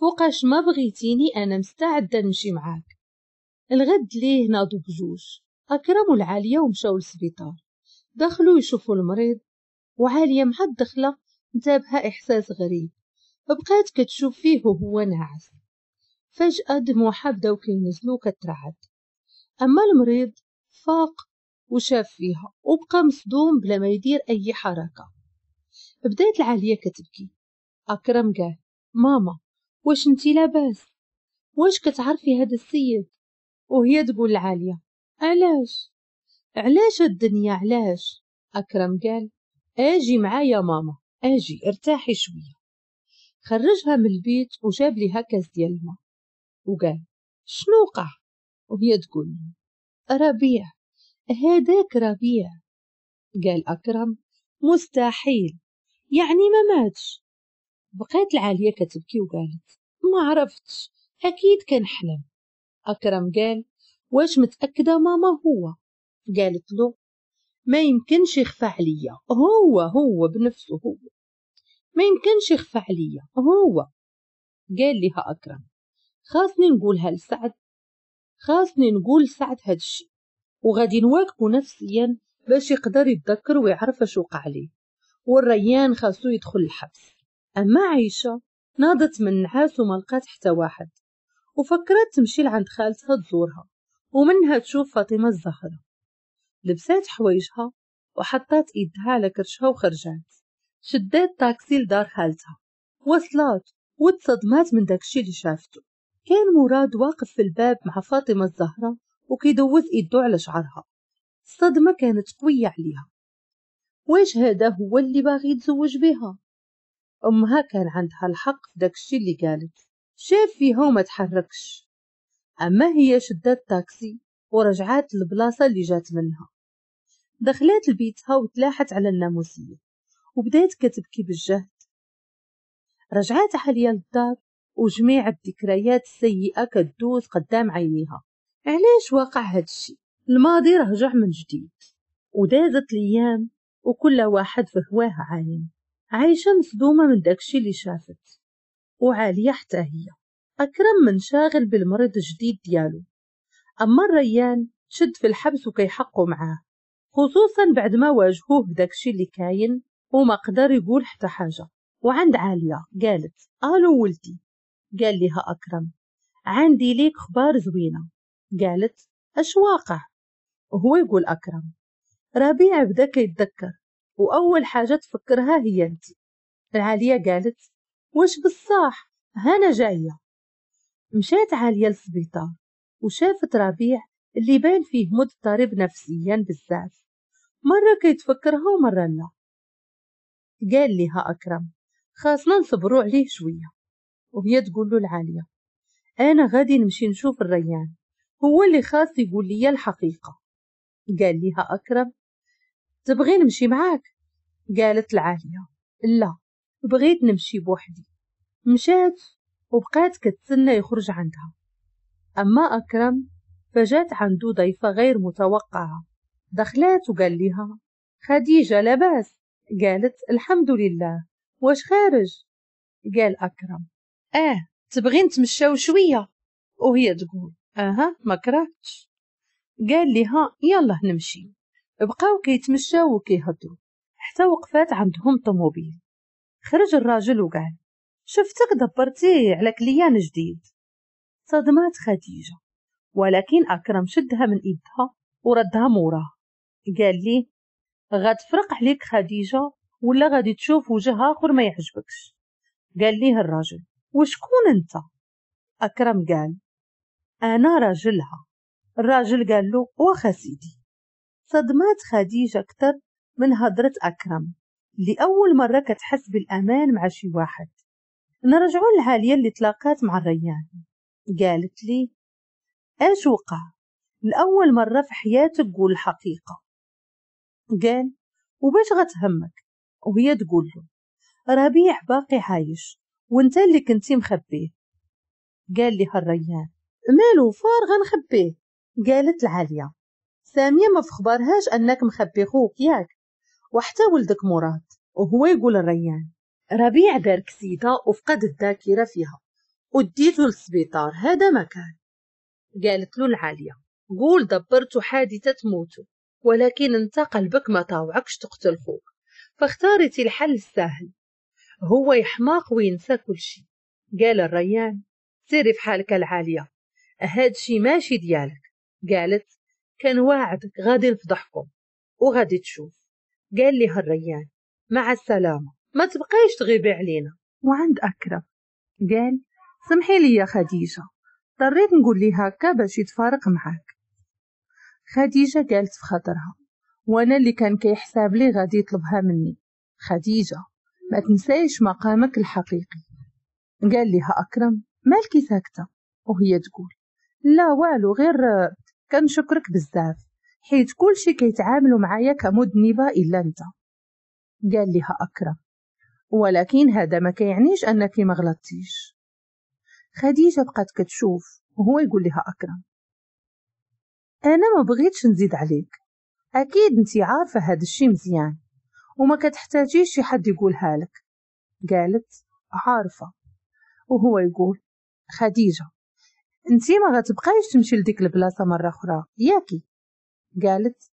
فوقاش ما بغيتيني أنا مستعدة نمشي معاك الغد ليه ناضو بجوج اكرموا العالية ومشاو للسبيطار دخلوا يشوفوا المريض وعالية مع الدخلة انتابها إحساس غريب بقات كتشوف فيه وهو ناعس فجأة دموعها بداو كينزلو كترعد أما المريض فاق وشاف فيها وبقى مصدوم بلا ما يدير أي حركة بدات العالية كتبكي أكرم قال ماما واش انتي لاباس واش كتعرفي هذا السيد وهي تقول العالية علاش علاش الدنيا علاش أكرم قال اجي معايا ماما اجي ارتاحي شوية خرجها من البيت وجاب لي كاس ديال الماء وقال شنو وقع وبيدقن ربيع هذاك ربيع قال أكرم مستحيل يعني ما ماتش بقيت العالية كتبكي وقالت ما عرفتش أكيد كان حلم أكرم قال واش متأكدة ماما هو قالت له ما يمكنش يخفى عليا هو هو بنفسه هو ما يمكنش يخفى عليا هو قال لها أكرم خاصني نقولها لسعد خاصني نقول سعد هاد الشي وغادي نواكبو نفسيا باش يقدر يتذكر ويعرف اش وقع ليه والريان خاصو يدخل الحبس اما عايشه ناضت من النعاس وما لقات حتى واحد وفكرت تمشي لعند خالتها تزورها ومنها تشوف فاطمه الزهره لبسات حوايجها وحطات ايدها على كرشها وخرجات شدات طاكسي لدار خالتها وصلات وتصدمات من داكشي اللي شافته كان مراد واقف في الباب مع فاطمة الزهرة وكيدوز إيده على شعرها الصدمة كانت قوية عليها واش هذا هو اللي باغي يتزوج بها أمها كان عندها الحق في داكشي اللي قالت شاف فيها وما تحركش أما هي شدت تاكسي ورجعت البلاصة اللي جات منها دخلت لبيتها وتلاحت على الناموسية وبدات كتبكي بالجهد رجعت عليا للدار وجميع الذكريات السيئة كدوز قدام عينيها علاش واقع هادشي الماضي راه رجع من جديد ودازت الأيام وكل واحد في هواه عايم عايشة مصدومة من داكشي اللي شافت وعالية حتى هي أكرم منشاغل بالمرض الجديد ديالو أما الريان شد في الحبس وكيحقوا معاه خصوصا بعد ما واجهوه بداكشي اللي كاين وما قدر يقول حتى حاجة وعند عالية قالت ألو ولدي قال لها أكرم عندي ليك خبار زوينة قالت أش واقع وهو يقول أكرم ربيع بدا كيتذكر وأول حاجة تفكرها هي أنت العالية قالت واش بالصاح هانا جاية مشات عالية للسبيطار وشافت ربيع اللي بان فيه مضطرب نفسيا بزاف مرة كيتفكرها ومرة لا قال لها أكرم خاصنا نصبروا عليه شوية وهي تقول له العالية أنا غادي نمشي نشوف الريان هو اللي خاص يقول لي الحقيقة قال ليها أكرم تبغي نمشي معاك قالت العالية لا بغيت نمشي بوحدي مشات وبقات كتسنى يخرج عندها أما أكرم فجات عنده ضيفة غير متوقعة دخلات وقال لها خديجة لاباس قالت الحمد لله واش خارج قال أكرم اه تبغي نتمشاو شوية وهي تقول اها ما كرهتش قال لها يلا نمشي بقاو كيتمشاو وكيهضروا حتى وقفات عندهم طوموبيل خرج الراجل وقال شفتك دبرتي على كليان جديد صدمات خديجة ولكن أكرم شدها من إيدها وردها موراه قال لي غتفرق عليك خديجة ولا غادي تشوف وجه آخر ما يعجبكش قال ليه الراجل وشكون انت اكرم قال انا راجلها الراجل قال له واخا سيدي صدمات خديجه اكثر من هضره اكرم لاول مره كتحس بالامان مع شي واحد نرجعوا للعاليه اللي تلاقات مع الريان قالت لي اش وقع لاول مره في حياتك قول الحقيقه قال وباش غتهمك وهي تقول له ربيع باقي عايش وانت اللي كنتي مخبيه قال لي الريان مالو فار غنخبيه قالت العالية سامية ما فخبارهاش أنك مخبي خوك ياك وحتى ولدك مراد وهو يقول الريان ربيع دار كسيدة وفقد الذاكرة فيها وديته للسبيطار هذا ما كان قالت له العالية قول دبرت حادثة موته ولكن انت قلبك ما طاوعكش تقتل خوك فاختارتي الحل السهل هو يحماق وينسى كل شيء قال الريان سيري في حالك العالية هاد شي ماشي ديالك قالت كان واعدك غادي نفضحكم وغادي تشوف قال لها الريان مع السلامة ما تبقيش تغيبي علينا وعند أكرم قال سمحي لي يا خديجة اضطريت نقول لي هكا باش يتفارق معاك خديجة قالت في خاطرها وانا اللي كان كيحساب لي غادي يطلبها مني خديجة ما تنسيش مقامك الحقيقي قال لها أكرم مالكي ساكتة وهي تقول لا والو غير كنشكرك بزاف حيت كلشي كيتعاملوا معايا كمذنبة إلا أنت قال لها أكرم ولكن هذا ما كيعنيش أنك ما غلطتيش خديجة بقات كتشوف وهو يقول لها أكرم أنا ما بغيتش نزيد عليك أكيد أنت عارفة هذا الشي مزيان وما كتحتاجيش شي حد يقولها لك قالت عارفة وهو يقول خديجة انتي ما غتبقايش تمشي لديك البلاصة مرة أخرى ياكي قالت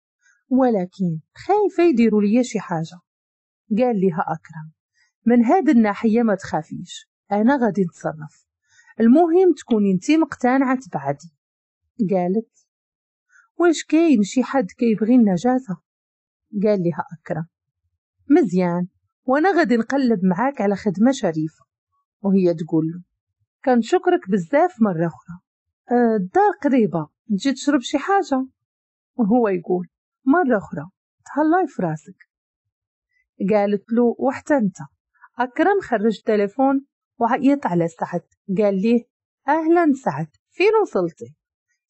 ولكن خايفة يديروا لي شي حاجة قال لها أكرم من هاد الناحية ما تخافيش أنا غادي نتصرف المهم تكوني انتي مقتنعة بعدي قالت واش كاين شي حد كيبغي النجاسة قال لها أكرم مزيان وأنا غادي نقلب معاك على خدمة شريفة وهي تقول له شكرك بزاف مرة أخرى أه الدار قريبة تجي تشرب شي حاجة وهو يقول مرة أخرى تهلاي في راسك قالت له وحتى انت أكرم خرج التليفون وعيط على سعد قال ليه أهلا سعد فين وصلتي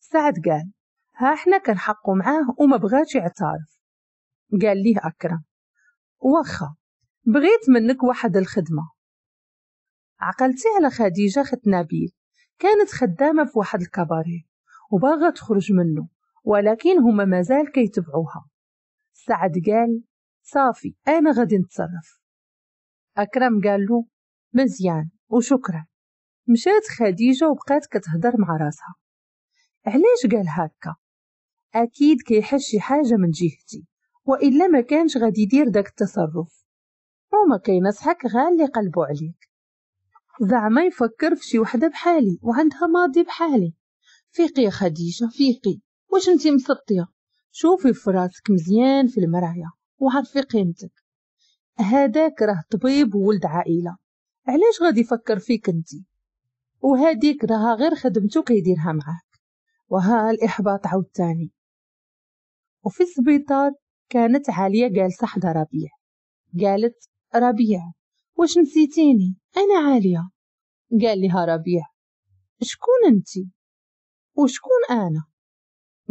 سعد قال ها احنا كنحقوا معاه وما بغاش يعترف قال ليه أكرم واخا بغيت منك واحد الخدمة عقلتي على خديجة خت نبيل كانت خدامة في واحد الكباري وباغا تخرج منه ولكن هما مازال كيتبعوها سعد قال صافي أنا غادي نتصرف أكرم قال له مزيان وشكرا مشات خديجة وبقات كتهضر مع راسها علاش قال هكا أكيد كيحس شي حاجة من جهتي وإلا ما كانش غادي يدير داك التصرف وما كينصحك صحك غا اللي قلبو عليك زعما يفكر في شي وحده بحالي وعندها ماضي بحالي فيقي يا خديجه فيقي واش انتي مسطيه شوفي في راسك مزيان في المرايا وعرفي قيمتك هذاك راه طبيب وولد عائله علاش غادي يفكر فيك انتي وهاديك راها غير خدمته كيديرها معاك وها الإحباط عاوتاني وفي السبيطار كانت عالية جالسة حدا ربيع قالت ربيع واش نسيتيني أنا عالية قال لها ربيع شكون أنت وشكون أنا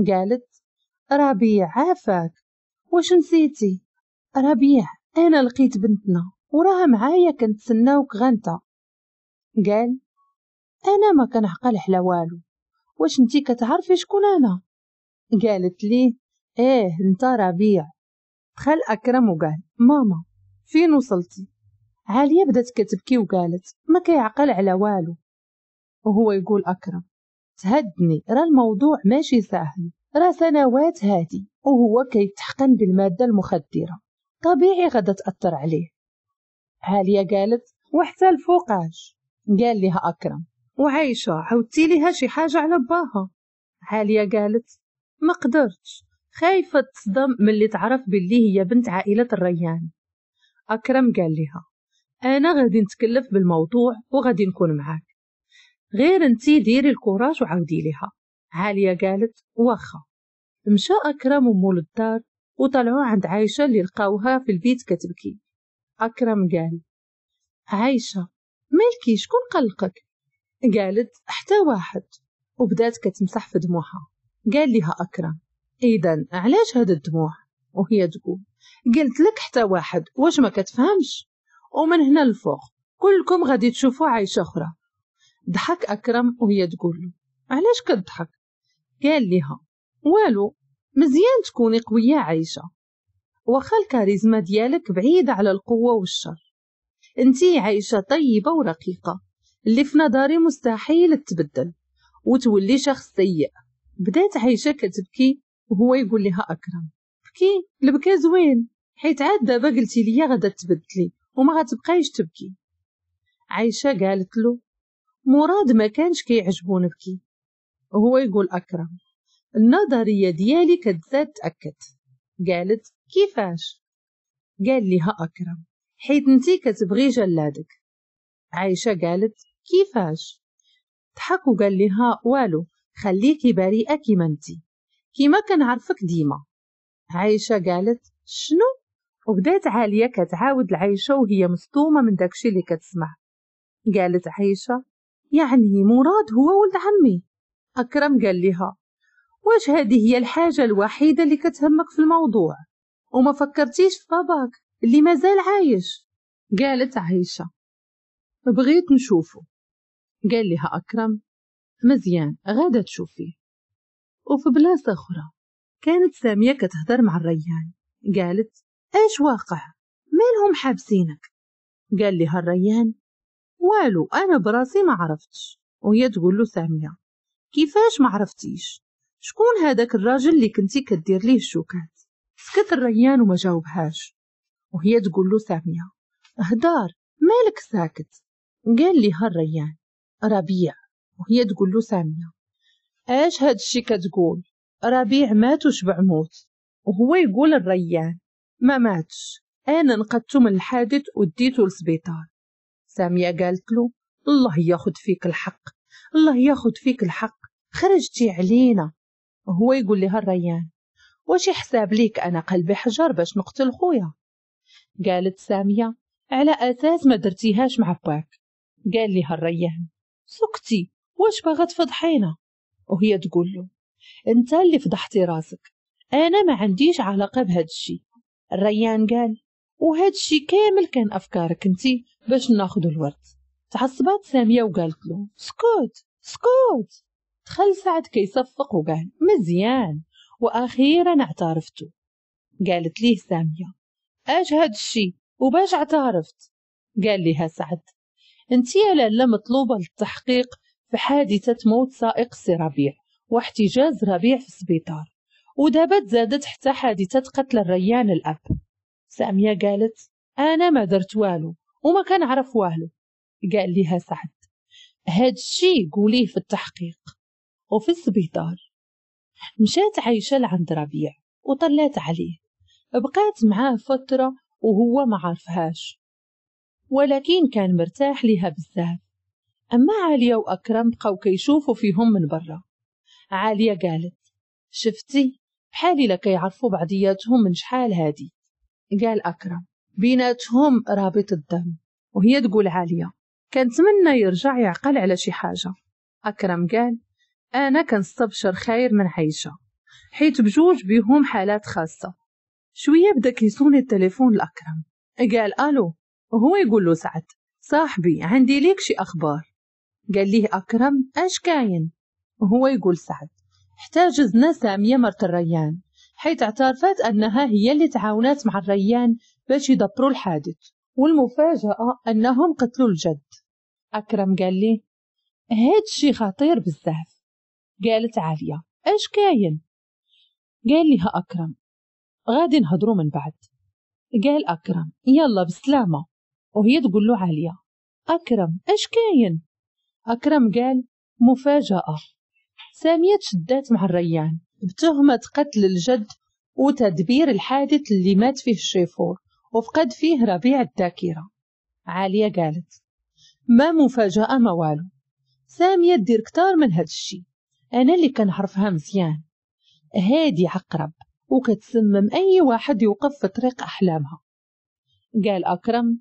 قالت ربيع عافاك واش نسيتي ربيع أنا لقيت بنتنا وراها معايا كنتسناوك غنتا قال أنا ما كنعقل على والو واش انتي كتعرفي شكون أنا قالت ليه ايه انت ربيع دخل أكرم وقال ماما فين وصلتي عالية بدأت كتبكي وقالت ما كيعقل على والو وهو يقول أكرم تهدني راه الموضوع ماشي سهل راه سنوات هادي وهو كيتحقن بالمادة المخدرة طبيعي غدا تأثر عليه عالية قالت وحتى الفوقاش قال لها أكرم وعايشة عودتي ليها شي حاجة على باها عالية قالت ما قدرتش خايفة تصدم من اللي تعرف باللي هي بنت عائلة الريان أكرم قال لها أنا غادي نتكلف بالموضوع وغادي نكون معاك غير انتي ديري الكوراج وعودي لها عالية قالت واخا مشى أكرم ومول الدار وطلعوا عند عايشة اللي لقاوها في البيت كتبكي أكرم قال عايشة مالكي شكون قلقك قالت حتى واحد وبدات كتمسح في دموعها قال لها أكرم إذا علاش هاد الدموع وهي تقول قلت لك حتى واحد واش ما كتفهمش ومن هنا لفوق كلكم غادي تشوفوا عايشة أخرى ضحك أكرم وهي تقول له علاش كتضحك قال لها والو مزيان تكوني قوية عايشة واخا الكاريزما ديالك بعيدة على القوة والشر انتي عايشة طيبة ورقيقة اللي في نظري مستحيل تبدل وتولي شخص سيء بدات عايشة كتبكي وهو يقول لها اكرم بكي البكا زوين حيت عاد دابا قلتي ليا غادا تبدلي وما غتبقايش تبكي عايشه قالت له مراد ما كانش كيعجبو نبكي وهو يقول اكرم النظريه ديالي كتزاد تاكد قالت كيفاش قال لها اكرم حيت انتي كتبغي جلادك عايشه قالت كيفاش ضحك وقال لها والو خليكي بريئه كيما انتي كيما كنعرفك ديما عايشة قالت شنو وبدات عالية كتعاود العايشة وهي مصدومة من داكشي اللي كتسمع قالت عايشة يعني مراد هو ولد عمي أكرم قال لها واش هذه هي الحاجة الوحيدة اللي كتهمك في الموضوع وما فكرتيش في باباك اللي مازال عايش قالت عايشة بغيت نشوفه قال لها أكرم مزيان غادا تشوفيه وفي بلاصة أخرى كانت سامية كتهدر مع الريان قالت إيش واقع مالهم حابسينك قال لها الريان والو أنا براسي ما عرفتش وهي تقول له سامية كيفاش ما عرفتيش شكون هذاك الراجل اللي كنتي كدير ليه الشوكات سكت الريان وما جاوبهاش وهي تقول له سامية هدار مالك ساكت قال لها الريان ربيع وهي تقول له سامية ايش هاد الشي كتقول ربيع مات وشبع موت وهو يقول الريان ما ماتش انا نقدته من الحادث وديته للسبيطار ساميه قالت له الله ياخد فيك الحق الله ياخد فيك الحق خرجتي علينا وهو يقول لها الريان واش حساب ليك انا قلبي حجر باش نقتل خويا قالت ساميه على اساس ما درتيهاش مع باك قال لها الريان سكتي واش باغا تفضحينا وهي تقول له انت اللي فضحتي راسك انا ما عنديش علاقه بهذا الشيء الريان قال وهذا الشيء كامل كان افكارك انت باش ناخذ الورد تعصبت ساميه وقالت له سكوت سكوت دخل سعد كيصفق وقال مزيان واخيرا اعترفت قالت ليه ساميه اش هاد الشيء وباش اعترفت قال لها سعد انت يا لاله مطلوبه للتحقيق في حادثة موت سائق سي ربيع واحتجاز ربيع في السبيطار ودابا زادت حتى حادثة قتل الريان الأب سامية قالت أنا ما درت والو وما عرف والو قال لها سعد هاد الشي قوليه في التحقيق وفي السبيطار مشات عايشة لعند ربيع وطلات عليه بقات معاه فترة وهو ما عرفهاش ولكن كان مرتاح لها بزاف أما عالية وأكرم بقاو كيشوفوا فيهم من برا عالية قالت شفتي بحالي لا يعرفوا بعضياتهم من شحال هادي قال أكرم بيناتهم رابط الدم وهي تقول عالية كنتمنى يرجع يعقل على شي حاجة أكرم قال أنا كنستبشر خير من عيشة حيت بجوج بيهم حالات خاصة شوية بدا كيصوني التليفون لأكرم قال ألو وهو يقول له سعد صاحبي عندي ليك شي أخبار قال ليه أكرم أش كاين وهو يقول سعد احتاجزنا سامية مرت الريان حيث اعترفت أنها هي اللي تعاونت مع الريان باش يدبروا الحادث والمفاجأة أنهم قتلوا الجد أكرم قال لي هاد شي خطير بزاف قالت عالية اش كاين قال لها أكرم غادي نهضروا من بعد قال أكرم يلا بالسلامة وهي تقول له عالية أكرم اش كاين أكرم قال مفاجأة سامية تشدات مع الريان بتهمة قتل الجد وتدبير الحادث اللي مات فيه الشيفور وفقد فيه ربيع الذاكرة عالية قالت ما مفاجأة ما والو سامية دير كتار من هاد الشي أنا اللي كنعرفها مزيان هادي عقرب وكتسمم أي واحد يوقف في طريق أحلامها قال أكرم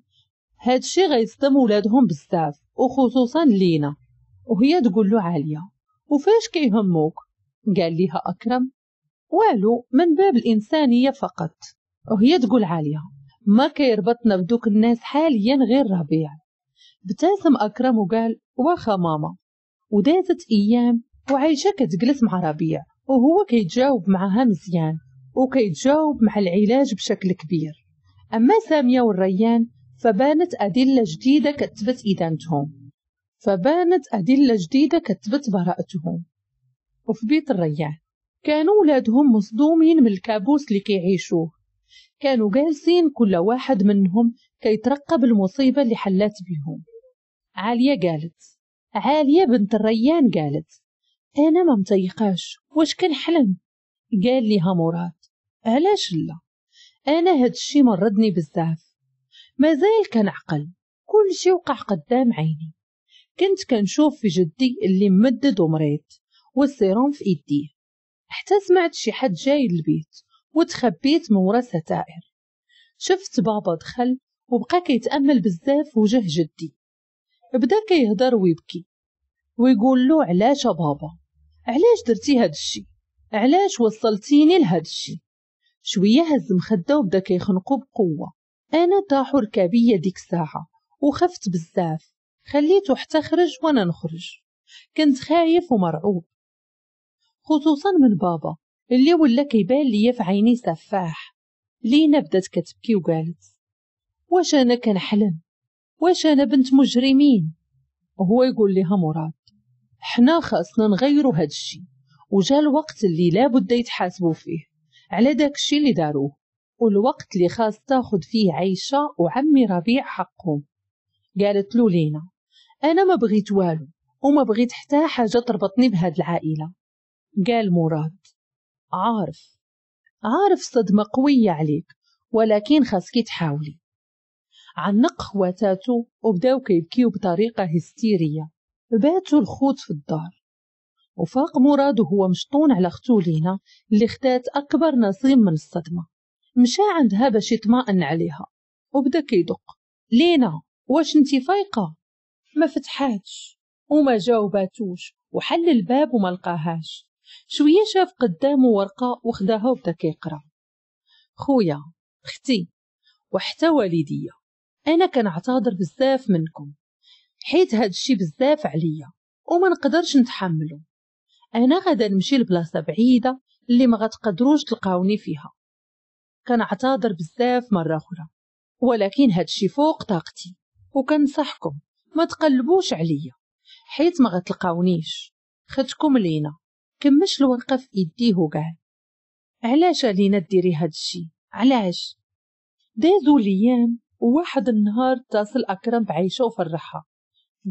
هاد الشي غيصدم ولادهم بزاف وخصوصا لينا وهي تقول له عالية وفاش كيهموك قال ليها أكرم والو من باب الإنسانية فقط وهي تقول عالية ما كيربطنا بدوك الناس حاليا غير ربيع ابتسم أكرم وقال واخا ماما ودازت أيام وعايشة كتجلس مع ربيع وهو كيتجاوب معها مزيان وكيتجاوب مع العلاج بشكل كبير أما سامية والريان فبانت أدلة جديدة كتبت إدانتهم فبانت أدلة جديدة كتبت براءتهم وفي بيت الريان كانوا ولادهم مصدومين من الكابوس اللي كيعيشوه كانوا جالسين كل واحد منهم كيترقب المصيبة اللي حلات بهم عالية قالت عالية بنت الريان قالت أنا ما متيقاش واش كنحلم قال لي مراد علاش لا أنا هادشي مردني بزاف ما زال كنعقل كل شي وقع قدام عيني كنت كنشوف في جدي اللي ممدد ومريض والسيروم في ايديه حتى سمعت شي حد جاي للبيت وتخبيت من ورا ستائر شفت بابا دخل وبقى كيتأمل بزاف وجه جدي بدا كيهضر ويبكي ويقول له علاش بابا علاش درتي هاد الشي علاش وصلتيني لهاد الشي شويه هز مخده وبدا كيخنقو بقوه أنا طاحوا ركابية ديك الساعة وخفت بزاف خليته حتى خرج وأنا نخرج كنت خايف ومرعوب خصوصا من بابا اللي ولا كيبان ليا في عيني سفاح لينا بدات كتبكي وقالت واش انا كنحلم واش انا بنت مجرمين وهو يقول لها مراد حنا خاصنا نغيرو هاد الشي وجا الوقت اللي لابد يتحاسبوا فيه على داك الشي اللي داروه والوقت اللي خاص تاخد فيه عيشة وعمي ربيع حقهم قالت له لينا أنا ما بغيت والو وما بغيت حتى حاجة تربطني بهاد العائلة قال مراد عارف عارف صدمة قوية عليك ولكن خاصك تحاولي عنق خواتاتو وبداو كيبكيو بطريقة هستيرية باتوا الخوت في الدار وفاق مراد وهو مشطون على ختو لينا اللي خدات أكبر نصيب من الصدمة مشى عندها باش يطمئن عليها وبدا كيدق لينا واش انتي فايقه ما فتحاتش وما جاوباتوش وحل الباب وما لقاهاش شويه شاف قدامه ورقه وخداها وبدا كيقرا خويا اختي وحتى والديا انا كنعتذر بزاف منكم حيت هاد الشي بزاف عليا وما نقدرش نتحمله انا غادا نمشي لبلاصه بعيده اللي ما غتقدروش تلقاوني فيها كان اعتذر بزاف مرة أخرى ولكن هادشي فوق طاقتي وكنصحكم ما تقلبوش عليا حيت ما غتلقاونيش خدكم لينا كمش الورقة في إيديه وقال علاش علينا ديري هادشي علاش دازو ليام وواحد النهار اتصل أكرم بعيشة وفرحها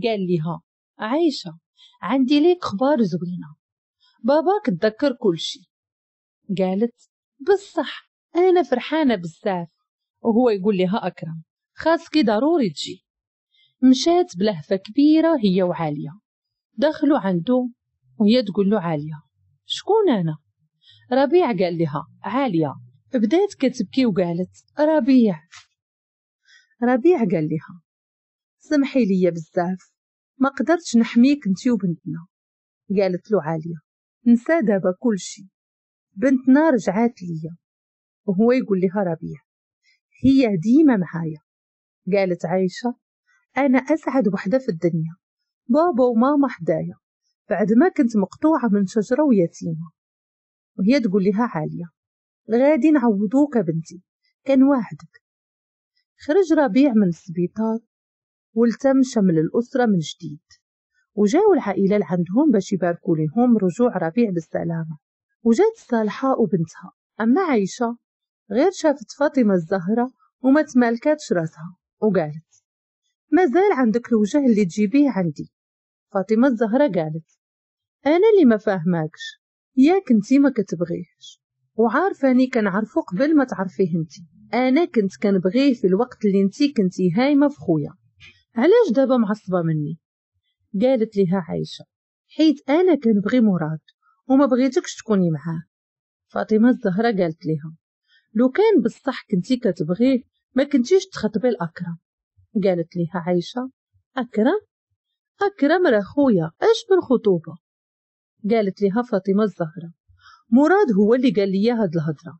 قال ليها عايشة عندي ليك خبار زوينة باباك تذكر كل شي قالت بصح أنا فرحانة بزاف وهو يقول لها أكرم خاص كي ضروري تجي مشات بلهفة كبيرة هي وعالية دخلوا عنده وهي تقول له عالية شكون أنا ربيع قال لها عالية بدات كتبكي وقالت ربيع ربيع قال لها سمحي لي بزاف ما قدرتش نحميك انتي وبنتنا قالت له عالية نسى دابا كل شي بنتنا رجعات ليا وهو يقول لها ربيع هي ديما معايا قالت عايشة أنا أسعد وحدة في الدنيا بابا وماما حدايا بعد ما كنت مقطوعة من شجرة ويتيمة وهي تقول لها عالية غادي نعوضوك بنتي كان واحدك خرج ربيع من السبيطار والتم شمل الأسرة من جديد وجاو العائلة لعندهم باش يباركوا لهم رجوع ربيع بالسلامة وجات صالحة وبنتها أما عايشة غير شافت فاطمة الزهرة وما تمالكتش راسها وقالت زال عندك الوجه اللي تجيبيه عندي فاطمة الزهرة قالت أنا اللي ما فاهماكش ياك انتي ما كتبغيهش وعارفاني كنعرفو قبل ما تعرفيه انتي أنا كنت كنبغيه في الوقت اللي انتي كنتي هايمة في خويا علاش دابا معصبة مني قالت لها عايشة حيت أنا كنبغي مراد وما بغيتكش تكوني معاه فاطمة الزهرة قالت ليها لو كان بصح كنتي كتبغيه ما كنتيش تخطبي لأكرم قالت ليها عايشة أكرم أكرم راه خويا أش بالخطوبة قالت ليها فاطمة الزهرة مراد هو اللي قال لي هاد الهضرة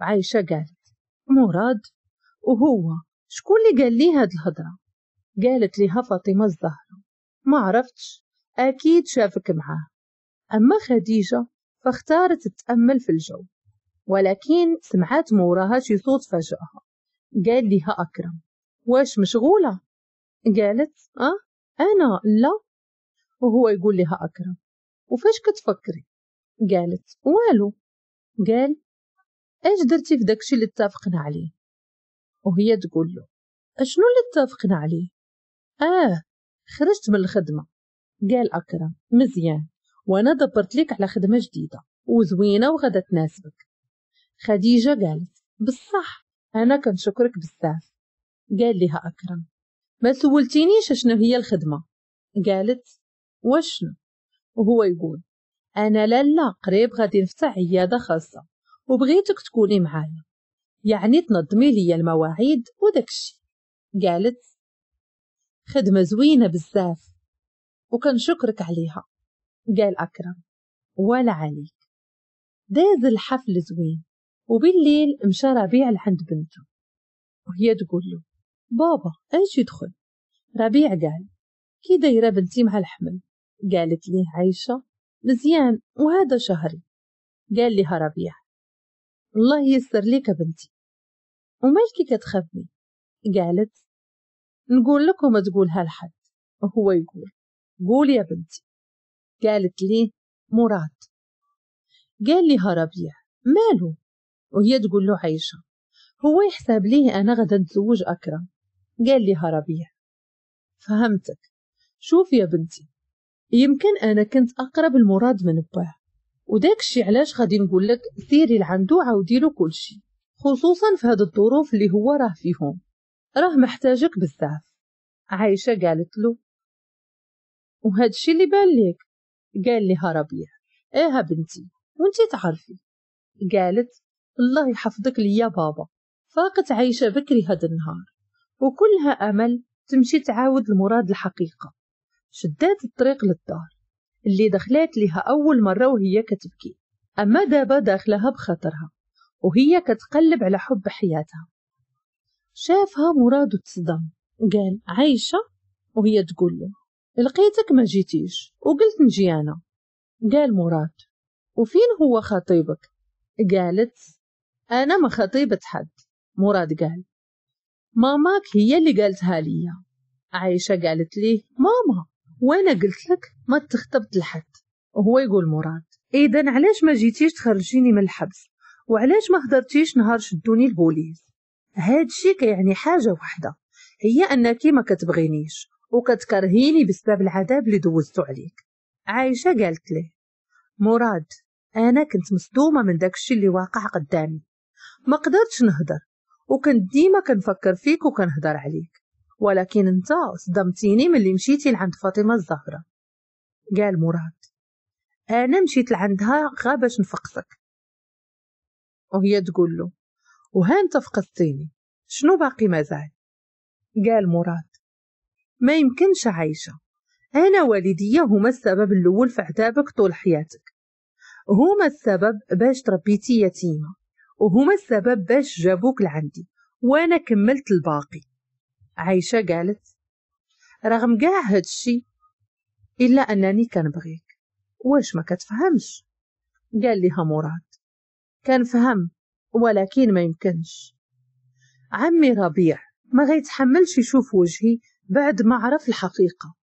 عايشة قالت مراد وهو شكون اللي قال لي هاد الهضرة قالت ليها فاطمة الزهرة ما عرفتش أكيد شافك معاه أما خديجة فاختارت تتأمل في الجو ولكن سمعت موراها شي صوت فجأة قال لها أكرم واش مشغولة؟ قالت أه أنا لا وهو يقول لها أكرم وفاش كتفكري؟ قالت والو قال ايش درتي في داكشي اللي اتفقنا عليه وهي تقول له اشنو اللي اتفقنا عليه اه خرجت من الخدمه قال اكرم مزيان وانا دبرت لك على خدمه جديده وزوينه وغدا تناسبك خديجة قالت بالصح أنا كنشكرك بزاف قال لها أكرم ما سولتينيش شنو هي الخدمة قالت وشنو وهو يقول أنا لالا قريب غادي نفتح عيادة خاصة وبغيتك تكوني معايا يعني تنظمي لي المواعيد وداكشي قالت خدمة زوينة بزاف وكنشكرك عليها قال أكرم ولا عليك داز الحفل زوين وبالليل مشى ربيع لعند بنته وهي تقول له بابا ايش يدخل ربيع قال كي دايره بنتي مع الحمل قالت لي عايشه مزيان وهذا شهري قال لها ربيع الله ييسر لك بنتي ومالك كتخبي قالت نقول لك وما تقولها لحد وهو يقول قول يا بنتي قالت لي مراد قال لها ربيع ماله وهي تقول له عايشة هو يحسب ليه أنا غدا نتزوج أكرم قال لي ربيع فهمتك شوف يا بنتي يمكن أنا كنت أقرب المراد من باه وداك الشي علاش غادي نقول لك سيري لعندو عاودي له كل شي خصوصا في هاد الظروف اللي هو راه فيهم راه محتاجك بزاف عايشة قالت له وهاد الشي اللي بان ليك قال لي ربيع ايه بنتي وانتي تعرفي قالت الله يحفظك ليا بابا فاقت عايشة بكري هاد النهار وكلها أمل تمشي تعاود المراد الحقيقة شدات الطريق للدار اللي دخلات لها أول مرة وهي كتبكي أما دابا داخلها بخاطرها وهي كتقلب على حب حياتها شافها مراد وتصدم قال عايشة وهي تقول له لقيتك ما جيتيش وقلت نجي أنا قال مراد وفين هو خطيبك قالت أنا ما خطيبة حد مراد قال ماماك هي اللي قالتها لي عايشة قالت لي ماما وأنا قلت لك ما تخطبت لحد وهو يقول مراد إذا علاش ما جيتيش تخرجيني من الحبس وعلاش ما هدرتيش نهار شدوني البوليس هادشي كيعني حاجة واحدة هي أنك ما كتبغينيش وكتكرهيني بسبب العذاب اللي دوزتو عليك عايشة قالت لي مراد أنا كنت مصدومة من داكشي اللي واقع قدامي ما قدرتش نهدر وكنت ديما كنفكر فيك وكنهدر عليك ولكن انت صدمتيني ملي مشيتي لعند فاطمة الزهرة قال مراد انا مشيت لعندها غا باش وهي تقول له وهان تفقصتيني شنو باقي مازال قال مراد ما يمكنش عايشة أنا والديا هما السبب الأول في عذابك طول حياتك هما السبب باش تربيتي يتيمة وهما السبب باش جابوك لعندي وانا كملت الباقي عايشة قالت رغم قاع هادشي إلا أنني كنبغيك واش ما كتفهمش قال لها مراد كنفهم ولكن ما يمكنش عمي ربيع ما غيتحملش يشوف وجهي بعد ما عرف الحقيقة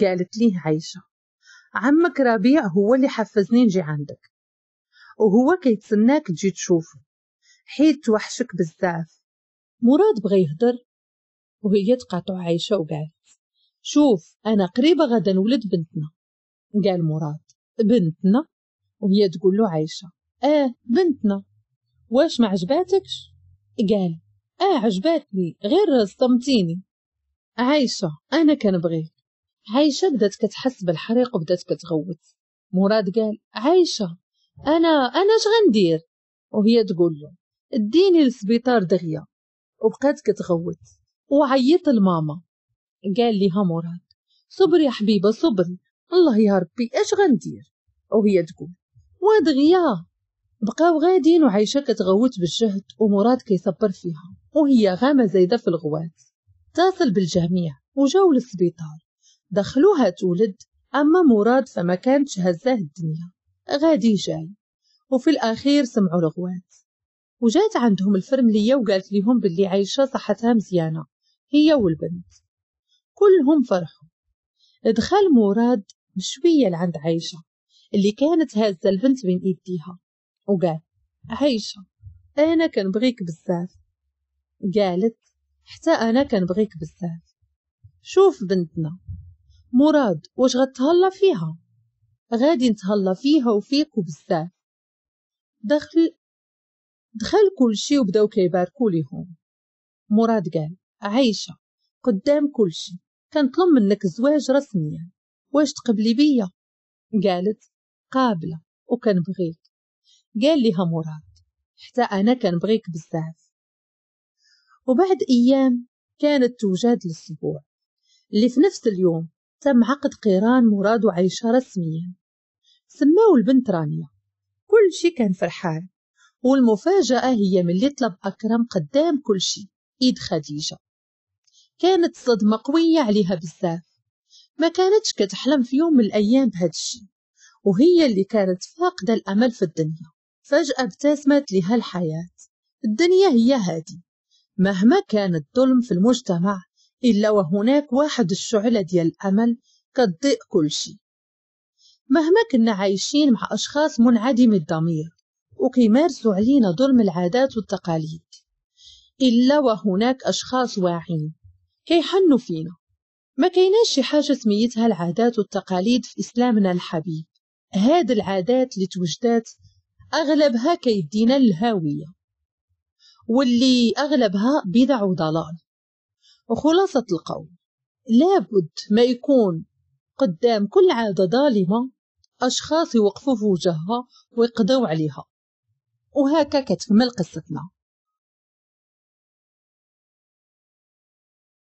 قالت ليه عايشة عمك ربيع هو اللي حفزني نجي عندك وهو كيتسناك تجي تشوفه حيت توحشك بزاف مراد بغى يهدر وهي تقاطع عايشة وقالت شوف أنا قريبة غدا نولد بنتنا قال مراد بنتنا وهي تقول له عايشة آه بنتنا واش ما عجباتكش قال آه عجباتني غير صدمتيني عايشة أنا كنبغيك عايشة بدات كتحس بالحريق وبدات كتغوت مراد قال عايشة أنا أنا اش غندير وهي تقول له اديني للسبيطار دغيا وبقات كتغوت وعيط لماما قال ليها مراد صبري يا حبيبه صبري الله يا ربي اش غندير وهي تقول ودغيا بقاو غادين وعايشه كتغوت بالجهد ومراد كيصبر فيها وهي غامه زايده في الغوات اتصل بالجميع وجاو للسبيطار دخلوها تولد اما مراد فما كانتش هزاه الدنيا غادي جاي وفي الاخير سمعوا الغوات وجات عندهم الفرملية وقالت لهم باللي عايشة صحتها مزيانة هي والبنت كلهم فرحوا دخل مراد بشوية لعند عايشة اللي كانت هازة البنت بين ايديها وقال عايشة أنا كنبغيك بزاف قالت حتى أنا كنبغيك بزاف شوف بنتنا مراد واش غتهلا فيها غادي نتهلا فيها وفيك وبزاف دخل دخل كلشي وبدأوا كيباركوا ليهم مراد قال عايشه قدام كلشي كنطلب منك الزواج رسميا واش تقبلي بيا قالت قابله وكنبغيك قال ليها مراد حتى انا كنبغيك بزاف وبعد ايام كانت توجد الاسبوع اللي في نفس اليوم تم عقد قران مراد وعيشه رسميا سماو البنت رانيا كل شي كان فرحان والمفاجأة هي من اللي طلب أكرم قدام كل شيء إيد خديجة كانت صدمة قوية عليها بزاف ما كانتش كتحلم في يوم من الأيام بهذا الشيء وهي اللي كانت فاقدة الأمل في الدنيا فجأة ابتسمت لها الحياة الدنيا هي هادي مهما كان الظلم في المجتمع إلا وهناك واحد الشعلة ديال الأمل كتضيء كل شيء مهما كنا عايشين مع أشخاص منعدمي الضمير وكيمارسوا علينا ظلم العادات والتقاليد إلا وهناك أشخاص واعين كيحنوا فينا ما كيناش شي حاجة سميتها العادات والتقاليد في إسلامنا الحبيب هاد العادات اللي توجدات أغلبها كيدينا الهاوية واللي أغلبها بدع وضلال وخلاصة القول لابد ما يكون قدام كل عادة ظالمة أشخاص يوقفوا في وجهها ويقضوا عليها وهكا كتكمل قصتنا